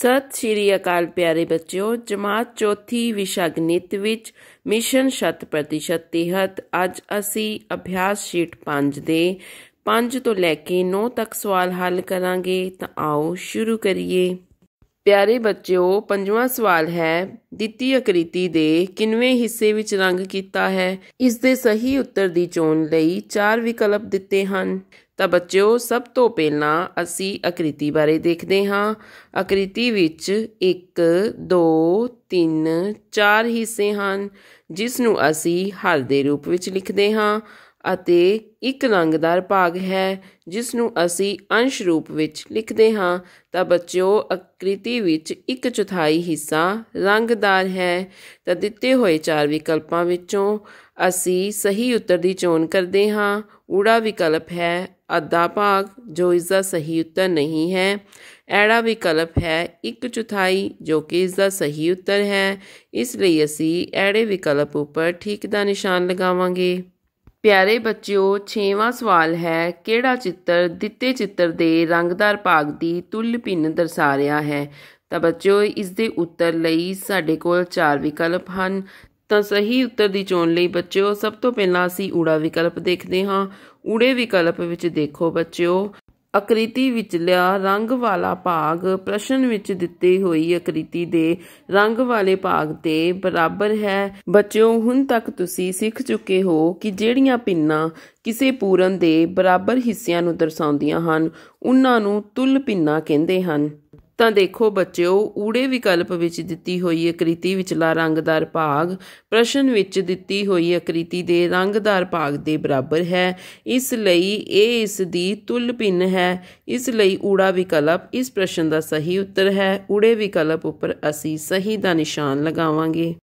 ਸਤਿ ਸ਼੍ਰੀ ਅਕਾਲ ਪਿਆਰੇ ਬੱਚਿਓ ਜਮਾਤ ਚੌਥੀ ਵਿਸ਼ਾ ਗਣਿਤ ਵਿੱਚ ਮਿਸ਼ਨ 100% ਤਹਿਤ ਅੱਜ ਅਸੀਂ ਅਭਿਆਸ ਸ਼ੀਟ 5 ਦੇ 5 ਤੋਂ ਲੈ ਕੇ 9 ਤੱਕ ਸਵਾਲ ਹੱਲ ਕਰਾਂਗੇ ਤਾਂ ਆਓ ਸ਼ੁਰੂ ਕਰੀਏ ਪਿਆਰੇ ਬੱਚਿਓ ਪੰਜਵਾਂ ਸਵਾਲ ਹੈ ਦਿੱਤੀ ਅਕ੍ਰਿਤੀ ਦੇ ਕਿੰਵੇਂ ਹਿੱਸੇ ਵਿੱਚ ਰੰਗ ਕੀਤਾ ਹੈ ਇਸ ਦੇ ਸਹੀ ਉੱਤਰ ਦੀ ਚੋਣ ਲਈ ਚਾਰ ਵਿਕਲਪ ਦਿੱਤੇ ਹਨ ਤਾਂ ਬੱਚਿਓ ਸਭ ਤੋਂ ਪਹਿਲਾਂ ਅਸੀਂ ਆਕ੍ਰਿਤੀ ਬਾਰੇ ਦੇਖਦੇ ਹਾਂ ਆਕ੍ਰਿਤੀ ਵਿੱਚ 1 2 3 4 ਹਿੱਸੇ ਹਨ ਜਿਸ ਨੂੰ ਅਸੀਂ ਹਲ ਦੇ ਰੂਪ ਵਿੱਚ ਲਿਖਦੇ ਹਾਂ ਅਤੇ ਇੱਕ ਰੰਗਦਾਰ ਭਾਗ ਹੈ ਜਿਸ ਨੂੰ ਅਸੀਂ ਅੰਸ਼ ਰੂਪ ਵਿੱਚ ਲਿਖਦੇ ਹਾਂ ਤਾਂ ਬੱਚਿਓ ਆਕ੍ਰਿਤੀ ਵਿੱਚ 1/4 ਹਿੱਸਾ ਰੰਗਦਾਰ ਹੈ ਤਾਂ ਦਿੱਤੇ ਹੋਏ ਚਾਰ ਵਿਕਲਪਾਂ ਵਿੱਚੋਂ ਅਸੀਂ ਸਹੀ ਉੱਤਰ ਦੀ ਚੋਣ ਕਰਦੇ ਹਾਂ ਊੜਾ ਵਿਕਲਪ ਹੈ ਅੱਧਾ ਭਾਗ ਜੋ ਇਸ ਦਾ ਸਹੀ ਉੱਤਰ ਨਹੀਂ ਹੈ ਐੜਾ ਵਿਕਲਪ ਹੈ ਇੱਕ ਚੌਥਾਈ ਜੋ ਕਿ ਇਸ ਦਾ ਸਹੀ ਉੱਤਰ ਹੈ ਇਸ ਲਈ ਅਸੀਂ ਐੜੇ ਵਿਕਲਪ ਉੱਪਰ ਠੀਕ ਦਾ ਨਿਸ਼ਾਨ ਲਗਾਵਾਂਗੇ ਪਿਆਰੇ ਬੱਚਿਓ 6ਵਾਂ ਸਵਾਲ ਹੈ ਕਿਹੜਾ ਚਿੱਤਰ ਦਿੱਤੇ ਚਿੱਤਰ ਦੇ ਰੰਗਦਾਰ ਭਾਗ ਦੀ ਤੁਲ ਭਿੰਨ ਦਰਸਾ ਰਿਹਾ ਹੈ ਤਾਂ ਬੱਚਿਓ ਇਸ ਦੇ ਉੱਤਰ ਲਈ ਸਾਡੇ ਕੋਲ ਚਾਰ ਵਿਕਲਪ ਹਨ ਤਾਂ ਸਹੀ ਉੱਤਰ ਦੀ ਚੋਣ ਲਈ ਬੱਚਿਓ ਸਭ ਤੋਂ ਪਹਿਲਾਂ ਅਸੀਂ ਊੜਾ ਵਿਕਲਪ ਦੇਖਦੇ ਹਾਂ ਊੜੇ ਵਿਕਲਪ ਵਿੱਚ ਦੇਖੋ ਬੱਚਿਓ ਆਕ੍ਰਿਤੀ ਲਿਆ ਰੰਗ ਵਾਲਾ ਭਾਗ ਪ੍ਰਸ਼ਨ ਵਿੱਚ ਦਿੱਤੀ ਹੋਈ ਆਕ੍ਰਿਤੀ ਦੇ ਰੰਗ ਵਾਲੇ ਭਾਗ ਦੇ ਬਰਾਬਰ ਹੈ ਬੱਚਿਓ ਹੁਣ ਤੱਕ ਤੁਸੀਂ ਸਿੱਖ ਚੁੱਕੇ ਹੋ ਕਿ ਜਿਹੜੀਆਂ ਪਿੰਨਾਂ ਕਿਸੇ ਪੂਰਨ ਦੇ ਬਰਾਬਰ ਹਿੱਸਿਆਂ ਨੂੰ ਦਰਸਾਉਂਦੀਆਂ ਹਨ ਉਹਨਾਂ ਨੂੰ ਤੁਲ ਪਿੰਨਾਂ ਕਹਿੰਦੇ ਹਨ ਤਾਂ ਦੇਖੋ ਬੱਚਿਓ ਊੜੇ ਵਿਕਲਪ ਵਿੱਚ ਦਿੱਤੀ ਹੋਈ ਅਕ੍ਰਿਤੀ ਵਿਚਲਾ ਰੰਗਦਾਰ ਭਾਗ ਪ੍ਰਸ਼ਨ ਵਿੱਚ ਦਿੱਤੀ ਹੋਈ ਅਕ੍ਰਿਤੀ ਦੇ ਰੰਗਦਾਰ ਭਾਗ ਦੇ ਬਰਾਬਰ ਹੈ ਇਸ ਲਈ ਇਹ ਇਸ ਦੀ ਤੁਲ ਭਿੰਨ ਹੈ ਇਸ ਲਈ ਊੜਾ ਵਿਕਲਪ ਇਸ ਪ੍ਰਸ਼ਨ ਦਾ ਸਹੀ ਉੱਤਰ ਹੈ ਊੜੇ ਵਿਕਲਪ ਉੱਪਰ ਅਸੀਂ ਸਹੀ ਦਾ ਨਿਸ਼ਾਨ ਲਗਾਵਾਂਗੇ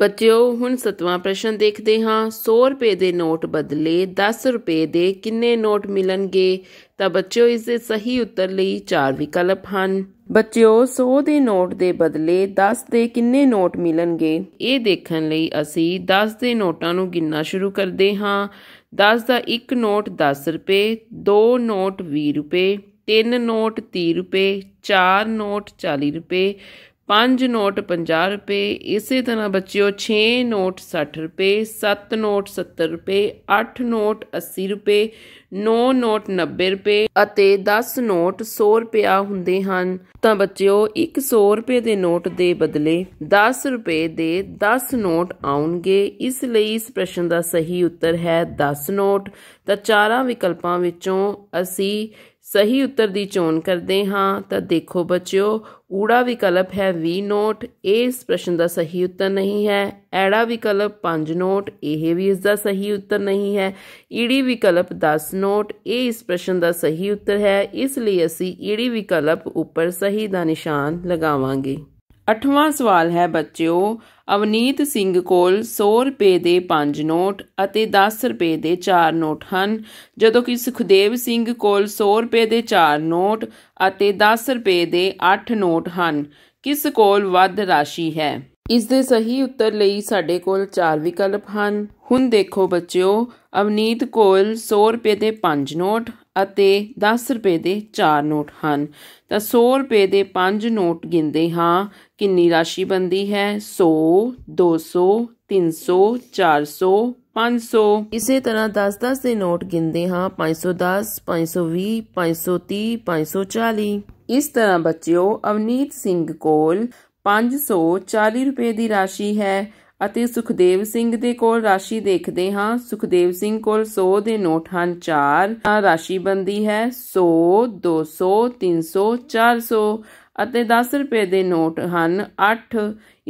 ਬੱਚਿਓ ਹੁਣ ਸਤਵਾਂ ਪ੍ਰਸ਼ਨ ਦੇਖਦੇ ਹਾਂ 100 ਰੁਪਏ ਦੇ ਨੋਟ ਬਦਲੇ 10 ਰੁਪਏ ਦੇ ਕਿੰਨੇ ਨੋਟ ਮਿਲਣਗੇ ਤਾਂ ਬੱਚਿਓ ਇਸ ਦੇ ਸਹੀ ਉੱਤਰ ਲਈ ਚਾਰ ਵਿਕਲਪ ਹਨ ਬੱਚਿਓ 100 ਦੇ ਨੋਟ ਦੇ ਬਦਲੇ 10 ਦੇ ਕਿੰਨੇ ਨੋਟ ਮਿਲਣਗੇ ਇਹ ਦੇਖਣ ਲਈ ਅਸੀਂ 10 ਦੇ ਨੋਟਾਂ ਨੂੰ ਗਿਣਨਾ ਸ਼ੁਰੂ ਕਰਦੇ ਹਾਂ 10 ਦਾ ਇੱਕ ਨੋਟ 10 ਰੁਪਏ ਦੋ ਨੋਟ 20 ਰੁਪਏ ਤਿੰਨ ਨੋਟ 30 ਰੁਪਏ ਚਾਰ ਨੋਟ 40 ਰੁਪਏ ਪੰਜ ਨੋਟ 50 ਰੁਪਏ ਇਸੇ ਤਰ੍ਹਾਂ ਬੱਚਿਓ 6 ਨੋਟ 60 ਰੁਪਏ 7 ਨੋਟ 70 ਰੁਪਏ 8 ਨੋਟ 80 ਰੁਪਏ 9 ਨੋਟ 90 ਰੁਪਏ ਅਤੇ 10 ਨੋਟ 100 ਰੁਪਿਆ ਹੁੰਦੇ ਹਨ ਤਾਂ ਬੱਚਿਓ 100 ਰੁਪਏ ਦੇ ਨੋਟ ਦੇ ਬਦਲੇ 10 ਰੁਪਏ ਦੇ 10 ਨੋਟ ਆਉਣਗੇ ਇਸ ਲਈ ਇਸ ਪ੍ਰਸ਼ਨ ਦਾ ਸਹੀ ਉੱਤਰ ਹੈ 10 ਨੋਟ ਤਾਂ ਚਾਰਾਂ ਵਿਕਲਪਾਂ ਵਿੱਚੋਂ ਅਸੀਂ ਸਹੀ ਉੱਤਰ ਦੀ ਚੋਣ ਕਰਦੇ ਹਾਂ ਤਾਂ ਦੇਖੋ ਬੱਚਿਓ ਊੜਾ ਵਿਕਲਪ ਹੈ ਵੀ ਨੋਟ ਇਸ ਪ੍ਰਸ਼ਨ ਦਾ ਸਹੀ ਉੱਤਰ ਨਹੀਂ ਹੈ ਐੜਾ ਵਿਕਲਪ 5 ਨੋਟ ਇਹ ਵੀ ਇਸ ਦਾ ਸਹੀ ਉੱਤਰ ਨਹੀਂ ਹੈ ਈੜੀ ਵਿਕਲਪ 10 ਨੋਟ ਇਹ ਇਸ ਪ੍ਰਸ਼ਨ ਦਾ ਸਹੀ ਉੱਤਰ ਹੈ ਇਸ ਲਈ ਅਸੀਂ ਈੜੀ ਵਿਕਲਪ ਉੱਪਰ ਸਹੀ ਦਾ ਨਿਸ਼ਾਨ ਲਗਾਵਾਂਗੇ ਅਠਵਾਂ ਸਵਾਲ ਹੈ ਬੱਚਿਓ ਅਵਨੀਤ ਸਿੰਘ ਕੋਲ 100 ਰੁਪਏ ਦੇ 5 ਨੋਟ ਅਤੇ 10 ਰੁਪਏ ਦੇ 4 ਨੋਟ ਹਨ ਜਦੋਂ ਕਿ ਸੁਖਦੇਵ ਸਿੰਘ ਕੋਲ 100 ਰੁਪਏ ਦੇ 4 ਨੋਟ ਅਤੇ 10 ਰੁਪਏ ਦੇ 8 ਨੋਟ ਹਨ ਕਿਸ ਕੋਲ ਵੱਧ ਰਾਸ਼ੀ ਹੈ ਇਸ ਦੇ ਸਹੀ ਉੱਤਰ ਲਈ ਸਾਡੇ ਕੋਲ ਚਾਰ ਵਿਕਲਪ ਹਨ ਹੁਣ ਦੇਖੋ ਬੱਚਿਓ ਅਵਨੀਤ ਕੋਲ 100 ਰੁਪਏ ਦੇ 5 ਨੋਟ ਅਤੇ 10 ਰੁਪਏ ਦੇ 4 ਨੋਟ ਹਨ ਤਾਂ 100 ਰੁਪਏ ਦੇ 5 ਨੋਟ ਗਿੰਦੇ ਹਾਂ ਕਿੰਨੀ ਰਾਸ਼ੀ ਬੰਦੀ ਹੈ 100 200 300 400 500 ਇਸੇ ਤਰ੍ਹਾਂ 10-10 ਦੇ ਨੋਟ ਗਿੰਦੇ ਹਾਂ 510 520 530 540 ਇਸ ਤਰ੍ਹਾਂ ਬੱਚਿਓ ਅਵਨੀਤ ਸਿੰਘ ਕੋਲ 540 ਰੁਪਏ ਦੀ ਰਾਸ਼ੀ ਹੈ ਅਤੇ ਸੁਖਦੇਵ ਸਿੰਘ ਦੇ ਕੋਲ ਰਾਸ਼ੀ ਦੇਖਦੇ ਹਾਂ ਸੁਖਦੇਵ ਸਿੰਘ ਕੋਲ 100 ਦੇ ਨੋਟ ਹਨ 4 ਰਾਸ਼ੀ ਬੰਦੀ ਹੈ 100 200 300 400 ਅਤੇ 10 ਰੁਪਏ ਦੇ ਨੋਟ ਹਨ 8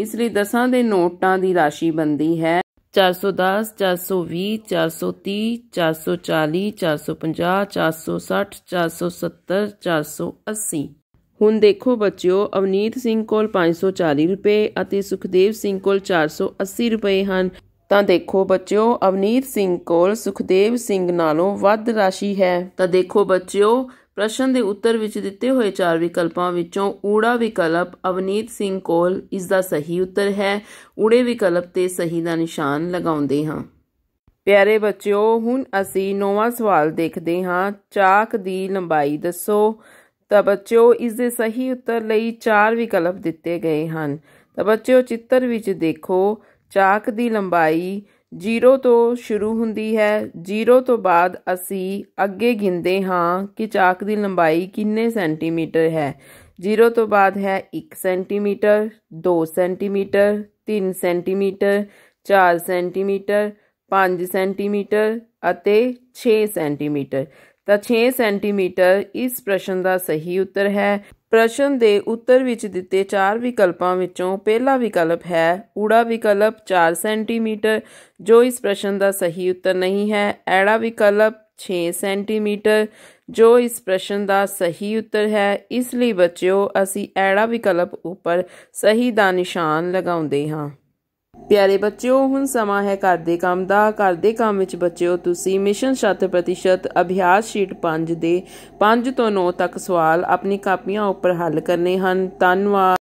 ਇਸ ਲਈ ਦਸਾਂ ਦੇ ਨੋਟਾਂ ਦੀ ਰਾਸ਼ੀ ਬੰਦੀ ਹੈ 410 420 430 440 450 460 470 480 ਹੁਣ ਦੇਖੋ ਬੱਚਿਓ ਅਵਨੀਤ ਸਿੰਘ ਕੋਲ 540 ਰੁਪਏ ਅਤੇ ਸੁਖਦੇਵ ਸਿੰਘ ਕੋਲ 480 ਰੁਪਏ ਹਨ ਤਾਂ ਦੇਖੋ ਬੱਚਿਓ ਅਵਨੀਤ ਸਿੰਘ ਕੋਲ ਸੁਖਦੇਵ ਸਿੰਘ ਨਾਲੋਂ ਵੱਧ ਰਾਸ਼ੀ ਹੈ ਤਾਂ ਦੇਖੋ ਬੱਚਿਓ ਪ੍ਰਸ਼ਨ ਦੇ ਉੱਤਰ ਵਿੱਚ ਦਿੱਤੇ ਹੋਏ ਚਾਰ ਵਿਕਲਪਾਂ ਵਿੱਚੋਂ ਊੜਾ ਵਿਕਲਪ ਅਵਨੀਤ ਸਿੰਘ ਕੋਲ ਇਸ ਦਾ ਸਹੀ ਉੱਤਰ ਹੈ ਊੜੇ ਵਿਕਲਪ ਤੇ ਸਹੀ ਦਾ ਨਿਸ਼ਾਨ ਲਗਾਉਂਦੇ ਹਾਂ ਪਿਆਰੇ ਬੱਚਿਓ ਹੁਣ ਅਸੀਂ ਨੌਵਾਂ ਸਵਾਲ ਦੇਖਦੇ ਹਾਂ ਚਾਕ ਦੀ ਲੰਬਾਈ ਦੱਸੋ ਤਾਂ ਬੱਚਿਓ ਇਸ ਦੇ ਸਹੀ ਉੱਤਰ ਲਈ ਚਾਰ ਵਿਕਲਪ ਦਿੱਤੇ ਗਏ ਹਨ ਤਾਂ ਬੱਚਿਓ ਚਿੱਤਰ ਵਿੱਚ ਦੇਖੋ ਚਾਕ ਦੀ ਲੰਬਾਈ 0 ਤੋਂ ਸ਼ੁਰੂ ਹੁੰਦੀ ਹੈ 0 ਤੋਂ ਬਾਅਦ ਅਸੀਂ ਅੱਗੇ ਗਿੰਦੇ ਹਾਂ ਕਿ ਚਾਕ ਦੀ ਲੰਬਾਈ ਕਿੰਨੇ ਸੈਂਟੀਮੀਟਰ ਹੈ 0 ਤੋਂ ਬਾਅਦ ਹੈ 1 centimetre 2 centimetre 3 centimetre 4 centimetre 5 centimetre ਅਤੇ 6 ਸੈਂਟੀਮੀਟਰ ਤਾਂ 6 ਸੈਂਟੀਮੀਟਰ ਇਸ ਪ੍ਰਸ਼ਨ ਦਾ ਸਹੀ ਉੱਤਰ ਹੈ ਪ੍ਰਸ਼ਨ ਦੇ ਉੱਤਰ ਵਿੱਚ ਦਿੱਤੇ ਚਾਰ ਵਿਕਲਪਾਂ ਵਿੱਚੋਂ ਪਹਿਲਾ ਵਿਕਲਪ ਹੈ ਊੜਾ ਵਿਕਲਪ 4 ਸੈਂਟੀਮੀਟਰ ਜੋ ਇਸ ਪ੍ਰਸ਼ਨ ਦਾ ਸਹੀ ਉੱਤਰ ਨਹੀਂ ਹੈ ਐੜਾ ਵਿਕਲਪ 6 ਸੈਂਟੀਮੀਟਰ ਜੋ ਇਸ ਪ੍ਰਸ਼ਨ ਦਾ ਸਹੀ ਉੱਤਰ ਹੈ ਇਸ ਲਈ ਬੱਚਿਓ ਅਸੀਂ ਐੜਾ ਵਿਕਲਪ ਉੱਪਰ ਸਹੀ ਦਾ ਨਿਸ਼ਾਨ ਲਗਾਉਂਦੇ ਹਾਂ ਪਿਆਰੇ ਬੱਚਿਓ ਹੁਣ ਸਮਾਂ ਹੈ ਘਰ ਦੇ ਕੰਮ ਦਾ ਘਰ ਦੇ ਕੰਮ ਵਿੱਚ ਬੱਚਿਓ ਤੁਸੀਂ ਮਿਸ਼ਨ 100% ਅਭਿਆਸ ਸ਼ੀਟ 5 ਦੇ 5 ਤੋਂ 9 ਤੱਕ ਸਵਾਲ ਆਪਣੀ ਕਾਪੀਆਂ ਉੱਪਰ ਹੱਲ ਕਰਨੇ ਹਨ ਧੰਨਵਾਦ